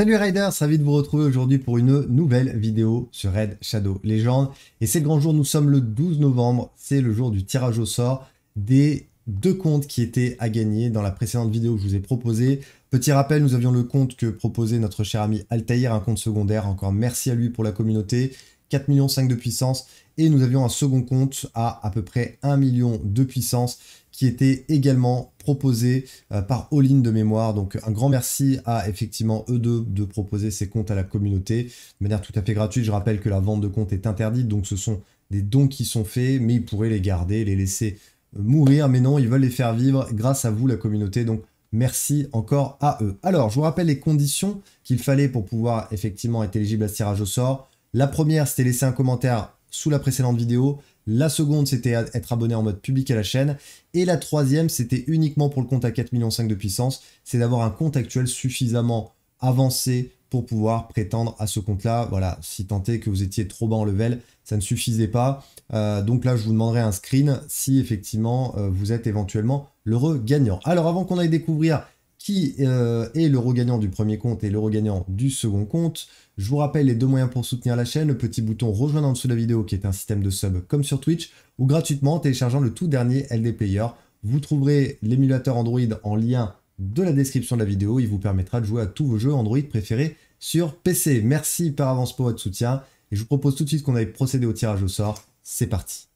Salut Riders, ravi de vous retrouver aujourd'hui pour une nouvelle vidéo sur Red Shadow Legends. Et c'est le grand jour, nous sommes le 12 novembre, c'est le jour du tirage au sort des deux comptes qui étaient à gagner dans la précédente vidéo que je vous ai proposée. Petit rappel, nous avions le compte que proposait notre cher ami Altair, un compte secondaire, encore merci à lui pour la communauté, 4 millions 5 de puissance et nous avions un second compte à à peu près 1 million de puissance qui était également proposé euh, par all -in de mémoire. Donc un grand merci à effectivement eux deux de proposer ces comptes à la communauté de manière tout à fait gratuite. Je rappelle que la vente de comptes est interdite, donc ce sont des dons qui sont faits, mais ils pourraient les garder, les laisser euh, mourir, mais non, ils veulent les faire vivre grâce à vous, la communauté. Donc Merci encore à eux. Alors, je vous rappelle les conditions qu'il fallait pour pouvoir effectivement être éligible à ce tirage au sort. La première, c'était laisser un commentaire sous la précédente vidéo. La seconde, c'était être abonné en mode public à la chaîne. Et la troisième, c'était uniquement pour le compte à 4,5 millions de puissance, c'est d'avoir un compte actuel suffisamment avancé pour pouvoir prétendre à ce compte-là. Voilà, si tant est que vous étiez trop bas en level, ça ne suffisait pas. Euh, donc là, je vous demanderai un screen si effectivement euh, vous êtes éventuellement l'heureux gagnant. Alors avant qu'on aille découvrir qui euh, est l'euro gagnant du premier compte et l'euro gagnant du second compte. Je vous rappelle les deux moyens pour soutenir la chaîne, le petit bouton rejoindre en dessous de la vidéo qui est un système de sub comme sur Twitch, ou gratuitement en téléchargeant le tout dernier LD Player. Vous trouverez l'émulateur Android en lien de la description de la vidéo, il vous permettra de jouer à tous vos jeux Android préférés sur PC. Merci par avance pour votre soutien, et je vous propose tout de suite qu'on aille procéder au tirage au sort. C'est parti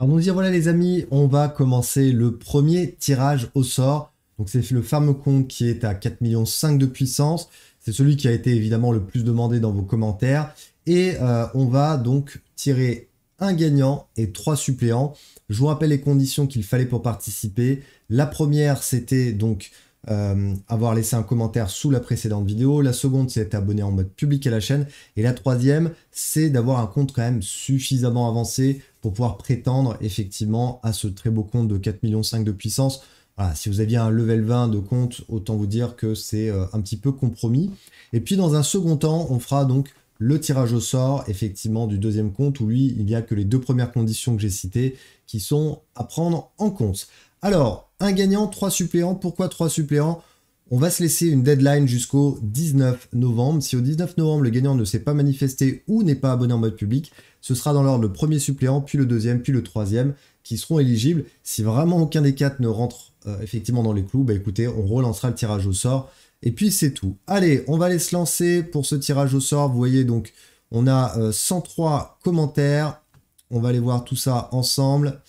Alors nous dire voilà les amis, on va commencer le premier tirage au sort. Donc c'est le fameux compte qui est à 4 millions 5 de puissance. C'est celui qui a été évidemment le plus demandé dans vos commentaires. Et euh, on va donc tirer un gagnant et trois suppléants. Je vous rappelle les conditions qu'il fallait pour participer. La première, c'était donc euh, avoir laissé un commentaire sous la précédente vidéo. La seconde, c'est être abonné en mode public à la chaîne. Et la troisième, c'est d'avoir un compte quand même suffisamment avancé pour pouvoir prétendre effectivement à ce très beau compte de 4,5 millions de puissance. Voilà, si vous aviez un level 20 de compte, autant vous dire que c'est euh, un petit peu compromis. Et puis dans un second temps, on fera donc le tirage au sort effectivement du deuxième compte où lui, il n'y a que les deux premières conditions que j'ai citées qui sont à prendre en compte. Alors, un gagnant, trois suppléants. Pourquoi trois suppléants On va se laisser une deadline jusqu'au 19 novembre. Si au 19 novembre, le gagnant ne s'est pas manifesté ou n'est pas abonné en mode public, ce sera dans l'ordre le premier suppléant, puis le deuxième, puis le troisième qui seront éligibles. Si vraiment aucun des quatre ne rentre euh, effectivement dans les clous, bah, écoutez, on relancera le tirage au sort. Et puis c'est tout. Allez, on va aller se lancer pour ce tirage au sort. Vous voyez donc, on a 103 euh, commentaires. On va aller voir tout ça ensemble.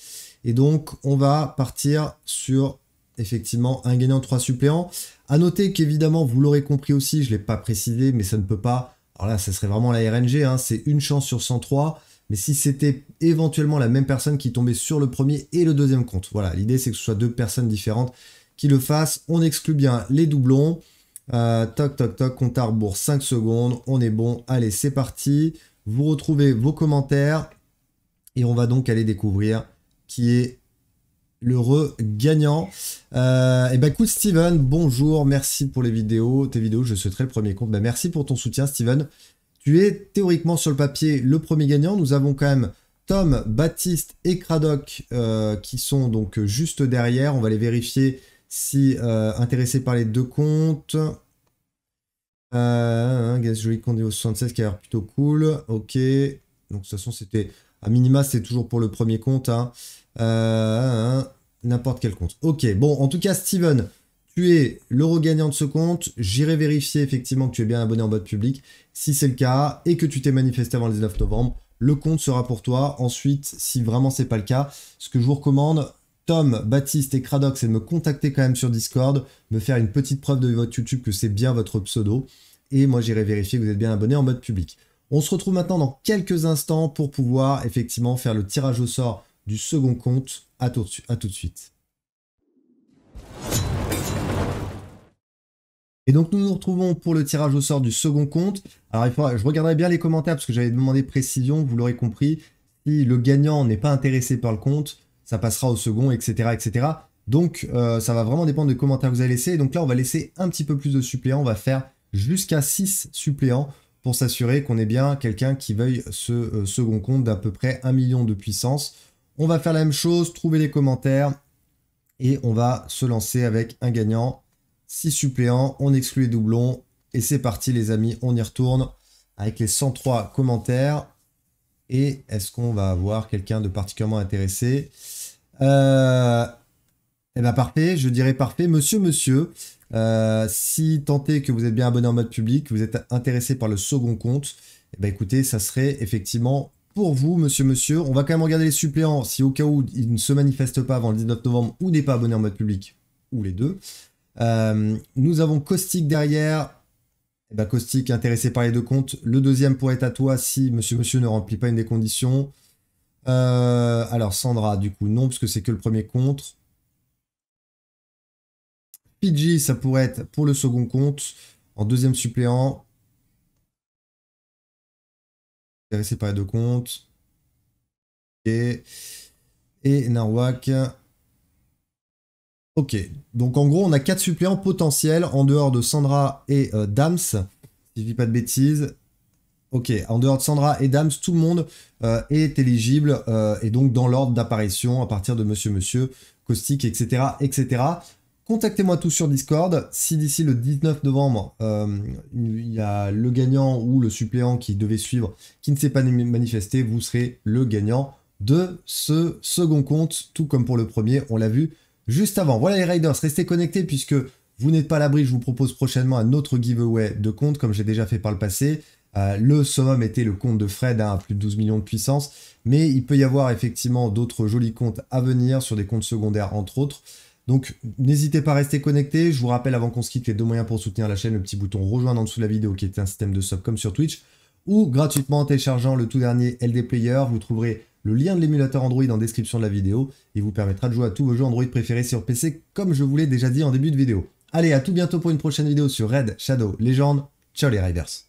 Et donc, on va partir sur effectivement un gagnant, trois suppléants. À noter qu'évidemment, vous l'aurez compris aussi, je ne l'ai pas précisé, mais ça ne peut pas. Alors là, ça serait vraiment la RNG, hein, c'est une chance sur 103. Mais si c'était éventuellement la même personne qui tombait sur le premier et le deuxième compte. Voilà, l'idée c'est que ce soit deux personnes différentes qui le fassent. On exclut bien les doublons. Euh, toc toc toc, compte à rebours 5 secondes. On est bon. Allez, c'est parti. Vous retrouvez vos commentaires. Et on va donc aller découvrir qui est l'heureux gagnant. et ben écoute Steven, bonjour, merci pour les vidéos, tes vidéos, je souhaiterais le premier compte. merci pour ton soutien Steven. Tu es théoriquement sur le papier le premier gagnant. Nous avons quand même Tom, Baptiste et Cradoc qui sont donc juste derrière. On va les vérifier si intéressés par les deux comptes. Euh, un au 76 qui a l'air plutôt cool. Ok. Donc de toute façon c'était à minima, c'est toujours pour le premier compte. Hein. Euh, n'importe quel compte. Ok, bon, en tout cas, Steven, tu es l'euro gagnant de ce compte. J'irai vérifier effectivement que tu es bien abonné en mode public. Si c'est le cas et que tu t'es manifesté avant le 19 novembre, le compte sera pour toi. Ensuite, si vraiment c'est pas le cas, ce que je vous recommande, Tom, Baptiste et Cradox, c'est de me contacter quand même sur Discord, me faire une petite preuve de votre YouTube que c'est bien votre pseudo. Et moi, j'irai vérifier que vous êtes bien abonné en mode public. On se retrouve maintenant dans quelques instants pour pouvoir effectivement faire le tirage au sort du second compte. À tout, de suite. Et donc nous nous retrouvons pour le tirage au sort du second compte. Alors je regarderai bien les commentaires parce que j'avais demandé précision, vous l'aurez compris. Si le gagnant n'est pas intéressé par le compte, ça passera au second, etc. etc. Donc euh, ça va vraiment dépendre des commentaires que vous avez laisser. Donc là on va laisser un petit peu plus de suppléants, on va faire jusqu'à 6 suppléants pour s'assurer qu'on est bien quelqu'un qui veuille ce euh, second compte d'à peu près 1 million de puissance. On va faire la même chose, trouver les commentaires et on va se lancer avec un gagnant, 6 suppléants, on exclut les doublons et c'est parti les amis, on y retourne avec les 103 commentaires. Et est-ce qu'on va avoir quelqu'un de particulièrement intéressé euh, Eh bien parfait, je dirais parfait. Monsieur, monsieur, euh, si tant est que vous êtes bien abonné en mode public, vous êtes intéressé par le second compte, eh ben écoutez, ça serait effectivement pour vous, monsieur, monsieur. On va quand même regarder les suppléants si au cas où il ne se manifeste pas avant le 19 novembre ou n'est pas abonné en mode public, ou les deux. Euh, nous avons Caustic derrière. et eh ben, Caustic intéressé par les deux comptes. Le deuxième pourrait être à toi si monsieur, monsieur ne remplit pas une des conditions. Euh, alors Sandra, du coup, non, parce que c'est que le premier compte, PG, ça pourrait être pour le second compte. En deuxième suppléant. C'est par les deux comptes. Et, et Narwak. Ok. Donc en gros, on a quatre suppléants potentiels en dehors de Sandra et euh, Dams. Si je dis pas de bêtises. Ok, en dehors de Sandra et Dams, tout le monde euh, est éligible euh, et donc dans l'ordre d'apparition à partir de Monsieur Monsieur, Caustique, etc. etc. Contactez-moi tous sur Discord. Si d'ici le 19 novembre, euh, il y a le gagnant ou le suppléant qui devait suivre, qui ne s'est pas manifesté, vous serez le gagnant de ce second compte, tout comme pour le premier, on l'a vu juste avant. Voilà les Raiders, restez connectés puisque vous n'êtes pas à l'abri, je vous propose prochainement un autre giveaway de compte, comme j'ai déjà fait par le passé. Euh, le summum était le compte de Fred hein, à plus de 12 millions de puissance, mais il peut y avoir effectivement d'autres jolis comptes à venir sur des comptes secondaires entre autres. Donc n'hésitez pas à rester connecté. Je vous rappelle avant qu'on se quitte les deux moyens pour soutenir la chaîne, le petit bouton rejoindre en dessous de la vidéo qui est un système de sub comme sur Twitch, ou gratuitement en téléchargeant le tout dernier LD Player. Vous trouverez le lien de l'émulateur Android en description de la vidéo et vous permettra de jouer à tous vos jeux Android préférés sur PC comme je vous l'ai déjà dit en début de vidéo. Allez, à tout bientôt pour une prochaine vidéo sur Red Shadow Legend. Ciao les Riders